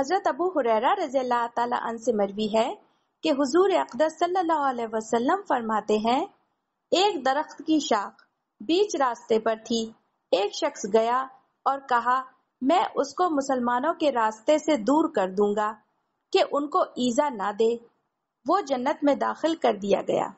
हज़रत अबू हुरैरा रज़ियल्लाहु रज़ील्ला तन से मरवी है कि हुजूर अकदस सल्लल्लाहु अलैहि वसल्लम फरमाते हैं एक दरख्त की शाख बीच रास्ते पर थी एक शख्स गया और कहा मैं उसको मुसलमानों के रास्ते से दूर कर दूंगा कि उनको ईजा ना दे वो जन्नत में दाखिल कर दिया गया